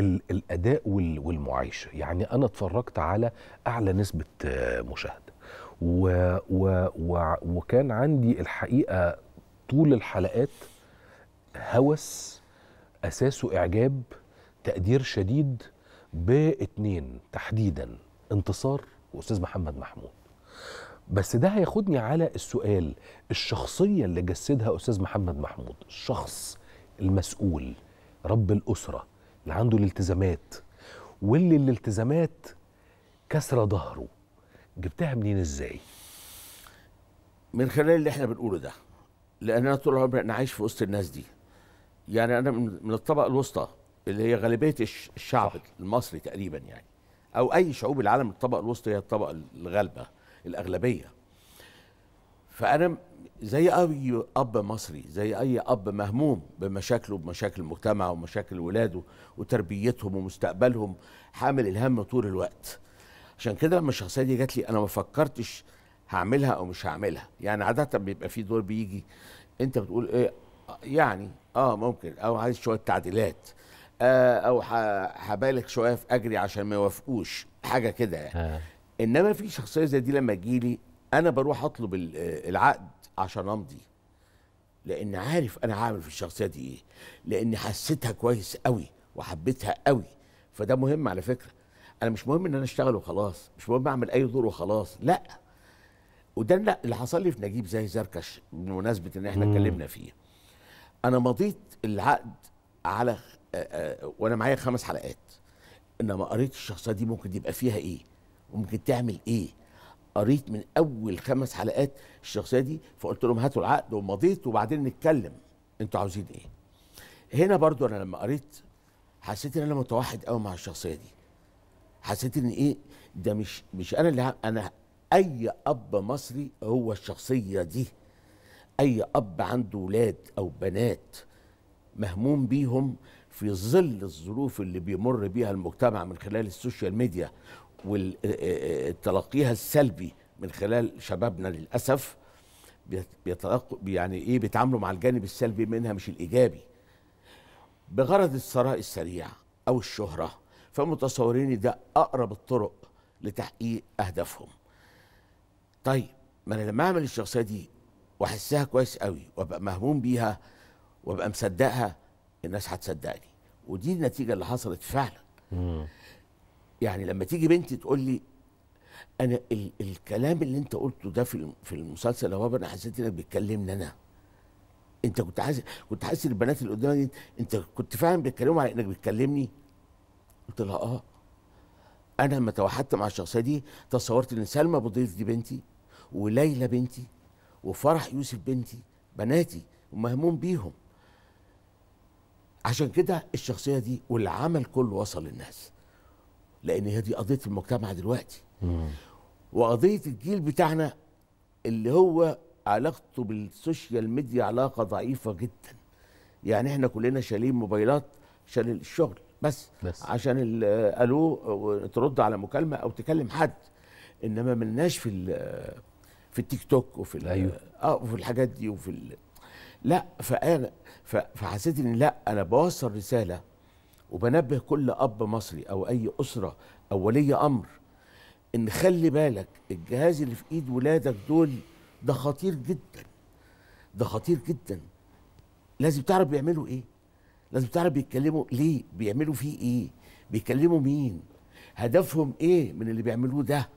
الاداء والمعايشه يعني انا اتفرجت على اعلى نسبه آه، مشاهده و و و وكان عندي الحقيقه طول الحلقات هوس اساسه اعجاب تقدير شديد باتنين تحديدا انتصار واستاذ محمد محمود بس ده هياخدني على السؤال الشخصيه اللي جسدها استاذ محمد محمود الشخص المسؤول رب الاسره اللي عنده الالتزامات واللي الالتزامات كسره ظهره جبتها منين ازاي؟ من خلال اللي احنا بنقوله ده لان انا طول عمري انا عايش في وسط الناس دي يعني انا من الطبقه الوسطى اللي هي غالبيه الشعب صح. المصري تقريبا يعني او اي شعوب العالم الطبقه الوسطى هي الطبقه الغالبه الاغلبيه فانا زي اي اب مصري زي اي اب مهموم بمشاكله بمشاكل المجتمع ومشاكل ولاده وتربيتهم ومستقبلهم حامل الهم طول الوقت عشان كده لما الشخصيه دي جات لي انا ما فكرتش هعملها او مش هعملها يعني عاده بيبقى في دور بيجي انت بتقول ايه يعني اه ممكن او عايز شويه تعديلات آه او هبالغ شويه في اجري عشان ما يوافقوش حاجه كده يعني آه. انما في شخصيه زي دي لما تجيلي انا بروح اطلب العقد عشان امضي لان عارف انا هعمل في الشخصيه دي ايه لان حسيتها كويس قوي وحبيتها قوي فده مهم على فكره انا مش مهم ان انا اشتغل وخلاص مش مهم اعمل اي دور وخلاص لا وده لا اللي حصل لي في نجيب زي زركش بمناسبه ان احنا اتكلمنا فيه انا مضيت العقد على وانا معايا خمس حلقات انما قريت الشخصيه دي ممكن يبقى فيها ايه وممكن تعمل ايه قريت من اول خمس حلقات الشخصيه دي فقلت لهم هاتوا العقد ومضيت وبعدين نتكلم انتوا عاوزين ايه هنا برضو انا لما قريت حسيت ان انا متوحد قوي مع الشخصيه دي حسيت ان ايه ده مش مش انا اللي انا اي اب مصري هو الشخصيه دي اي اب عنده ولاد او بنات مهموم بيهم في ظل الظروف اللي بيمر بيها المجتمع من خلال السوشيال ميديا والتلقيها آه، آه، آه، السلبي من خلال شبابنا للاسف بيتلقوا يعني ايه بيتعاملوا مع الجانب السلبي منها مش الايجابي بغرض الثراء السريع او الشهره فمتصورين ده اقرب الطرق لتحقيق اهدافهم طيب ما انا لما اعمل الشخصيه دي واحسها كويس قوي وابقى مهموم بيها وابقى مصدقها الناس هتصدقني ودي النتيجه اللي حصلت فعلا مم. يعني لما تيجي بنتي تقول لي انا ال الكلام اللي انت قلته ده في في المسلسل يا بابا انا حسيت انك بتكلمني انا انت كنت عايز كنت حاسس البنات اللي قدامي انت كنت فعلا بيتكلموا على انك بتكلمني قلت لها اه انا لما توحدت مع الشخصيه دي تصورت ان سلمى ابو ضيف دي بنتي وليلى بنتي وفرح يوسف بنتي بناتي ومهموم بيهم عشان كده الشخصيه دي والعمل كله وصل للناس لان هي دي قضيه المجتمع دلوقتي وقضيه الجيل بتاعنا اللي هو علاقته بالسوشيال ميديا علاقه ضعيفه جدا يعني احنا كلنا شالين موبايلات عشان الشغل بس, بس. عشان آه، الو ترد على مكالمه او تكلم حد انما ملناش في آه، في التيك توك وفي أيوه. آه،, اه وفي الحاجات دي وفي لا فانا فحسيت ان لا انا بوصل رساله وبنبه كل اب مصري او اي اسره او ولي امر ان خلي بالك الجهاز اللي في ايد ولادك دول ده خطير جدا ده خطير جدا لازم تعرف بيعملوا ايه لازم تعرف بيتكلموا ليه بيعملوا فيه ايه بيكلموا مين هدفهم ايه من اللي بيعملوه ده